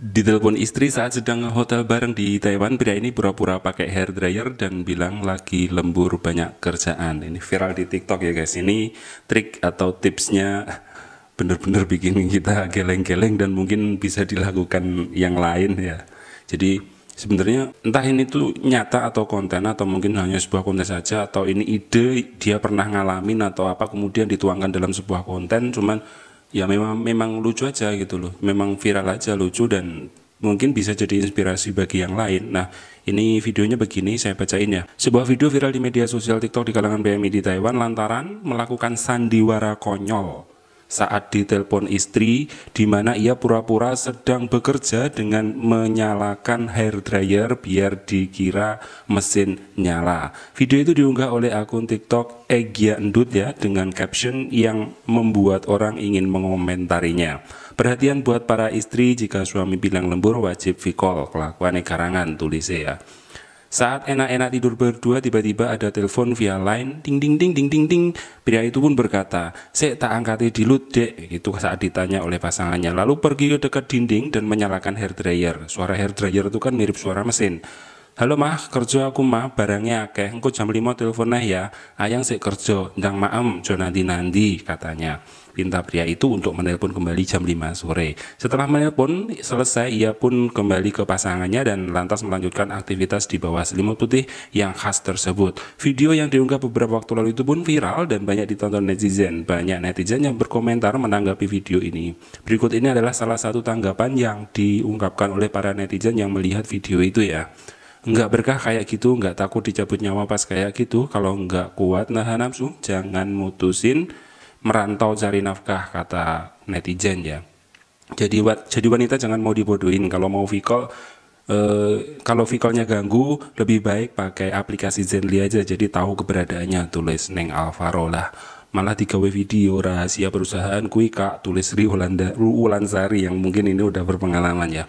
ditelepon istri saat sedang hotel bareng di Taiwan pria ini pura-pura pakai hair dryer dan bilang lagi lembur banyak kerjaan ini viral di TikTok ya guys ini trik atau tipsnya bener-bener bikin kita geleng-geleng dan mungkin bisa dilakukan yang lain ya jadi sebenarnya entah ini tuh nyata atau konten atau mungkin hanya sebuah konten saja atau ini ide dia pernah ngalamin atau apa kemudian dituangkan dalam sebuah konten cuman ya memang memang lucu aja gitu loh memang viral aja lucu dan mungkin bisa jadi inspirasi bagi yang lain nah ini videonya begini saya bacain ya sebuah video viral di media sosial TikTok di kalangan BMI di Taiwan lantaran melakukan sandiwara konyol saat ditelepon istri di mana ia pura-pura sedang bekerja dengan menyalakan hair dryer biar dikira mesin nyala. Video itu diunggah oleh akun TikTok Egya Endut ya dengan caption yang membuat orang ingin mengomentarinya. Perhatian buat para istri jika suami bilang lembur wajib vikol kelakuan karangan tulis ya. Saat enak-enak tidur berdua, tiba-tiba ada telepon via line, ding ding ding ding ding ding. Pria itu pun berkata, saya tak angkat dilut dek, gitu saat ditanya oleh pasangannya. Lalu pergi ke dekat dinding dan menyalakan hair dryer. Suara hair dryer itu kan mirip suara mesin halo mah kerja aku mah barangnya akeh engko jam 5 teleponnya ya ayang sik kerja ndang maem jo nanti-nanti katanya Pinta pria itu untuk menelpon kembali jam 5 sore. Setelah menelpon selesai, ia pun kembali ke pasangannya dan lantas melanjutkan aktivitas di bawah selimut putih yang khas tersebut. Video yang diunggah beberapa waktu lalu itu pun viral dan banyak ditonton netizen. Banyak netizen yang berkomentar menanggapi video ini. Berikut ini adalah salah satu tanggapan yang diungkapkan oleh para netizen yang melihat video itu ya. Enggak berkah kayak gitu, enggak takut dicabut nyawa pas kayak gitu. Kalau enggak kuat nahan nafsu, jangan mutusin merantau cari nafkah kata netizen ya. Jadi jadi wanita jangan mau dibodohin. Kalau mau vikol, eh, kalau vikolnya ganggu, lebih baik pakai aplikasi Zenly aja. Jadi tahu keberadaannya, tulis Neng Alvaro lah malah di digawe video rahasia perusahaan kui kak tulis Ri yang mungkin ini udah berpengalaman ya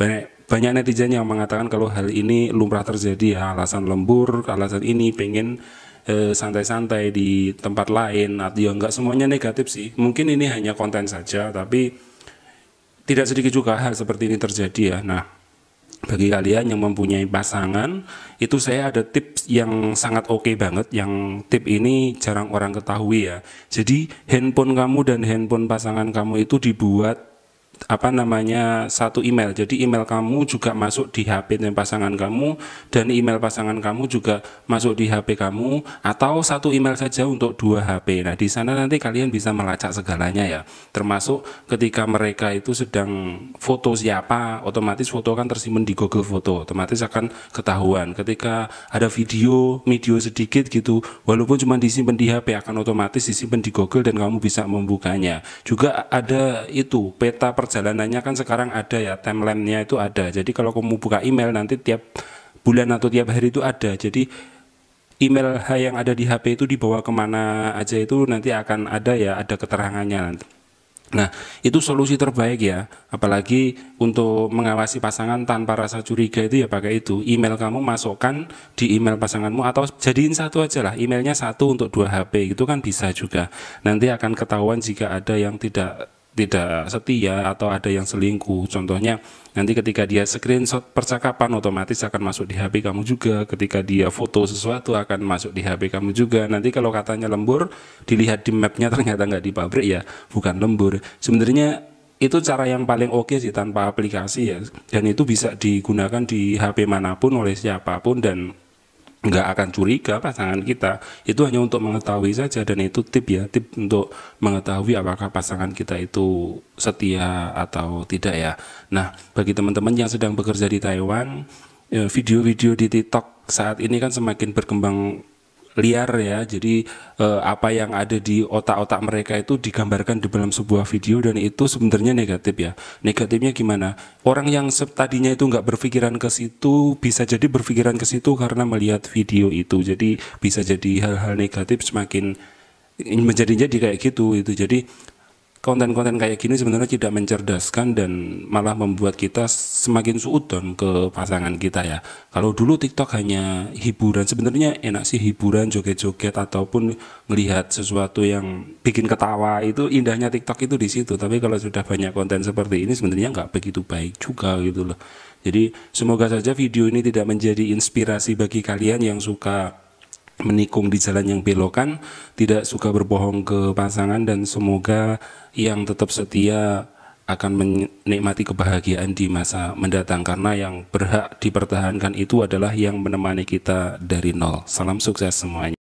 banyak banyak netizen yang mengatakan kalau hal ini lumrah terjadi ya alasan lembur alasan ini pengen eh, santai-santai eh, di tempat lain atau nah, ya enggak semuanya negatif sih mungkin ini hanya konten saja tapi tidak sedikit juga hal seperti ini terjadi ya nah bagi kalian yang mempunyai pasangan itu saya ada tips yang sangat oke okay banget yang tip ini jarang orang ketahui ya jadi handphone kamu dan handphone pasangan kamu itu dibuat apa namanya satu email. Jadi email kamu juga masuk di HP dan pasangan kamu dan email pasangan kamu juga masuk di HP kamu atau satu email saja untuk dua HP. Nah, di sana nanti kalian bisa melacak segalanya ya. Termasuk ketika mereka itu sedang foto siapa, otomatis foto kan tersimpan di Google Foto, otomatis akan ketahuan. Ketika ada video, video sedikit gitu, walaupun cuma disimpan di HP akan otomatis disimpan di Google dan kamu bisa membukanya. Juga ada itu peta per perjalanannya kan sekarang ada ya timeline-nya itu ada. Jadi kalau kamu buka email nanti tiap bulan atau tiap hari itu ada. Jadi email yang ada di HP itu dibawa kemana aja itu nanti akan ada ya ada keterangannya nanti. Nah, itu solusi terbaik ya. Apalagi untuk mengawasi pasangan tanpa rasa curiga itu ya pakai itu. Email kamu masukkan di email pasanganmu atau jadiin satu aja lah. Emailnya satu untuk dua HP itu kan bisa juga. Nanti akan ketahuan jika ada yang tidak tidak setia atau ada yang selingkuh. Contohnya nanti ketika dia screenshot percakapan otomatis akan masuk di HP kamu juga. Ketika dia foto sesuatu akan masuk di HP kamu juga. Nanti kalau katanya lembur, dilihat di mapnya ternyata nggak di pabrik ya, bukan lembur. Sebenarnya itu cara yang paling oke okay sih tanpa aplikasi ya. Dan itu bisa digunakan di HP manapun oleh siapapun dan nggak akan curiga pasangan kita itu hanya untuk mengetahui saja dan itu tip ya tip untuk mengetahui apakah pasangan kita itu setia atau tidak ya nah bagi teman-teman yang sedang bekerja di Taiwan eh, video-video di TikTok saat ini kan semakin berkembang liar ya. Jadi eh, apa yang ada di otak-otak mereka itu digambarkan di dalam sebuah video dan itu sebenarnya negatif ya. Negatifnya gimana? Orang yang tadinya itu nggak berpikiran ke situ bisa jadi berpikiran ke situ karena melihat video itu. Jadi bisa jadi hal-hal negatif semakin menjadi jadi kayak gitu itu. Jadi konten-konten kayak gini sebenarnya tidak mencerdaskan dan malah membuat kita semakin suudon ke pasangan kita ya. Kalau dulu TikTok hanya hiburan, sebenarnya enak sih hiburan joget-joget ataupun melihat sesuatu yang bikin ketawa itu indahnya TikTok itu di situ. Tapi kalau sudah banyak konten seperti ini sebenarnya nggak begitu baik juga gitu loh. Jadi semoga saja video ini tidak menjadi inspirasi bagi kalian yang suka menikung di jalan yang belokan, tidak suka berbohong ke pasangan dan semoga yang tetap setia akan menikmati kebahagiaan di masa mendatang karena yang berhak dipertahankan itu adalah yang menemani kita dari nol. Salam sukses semuanya.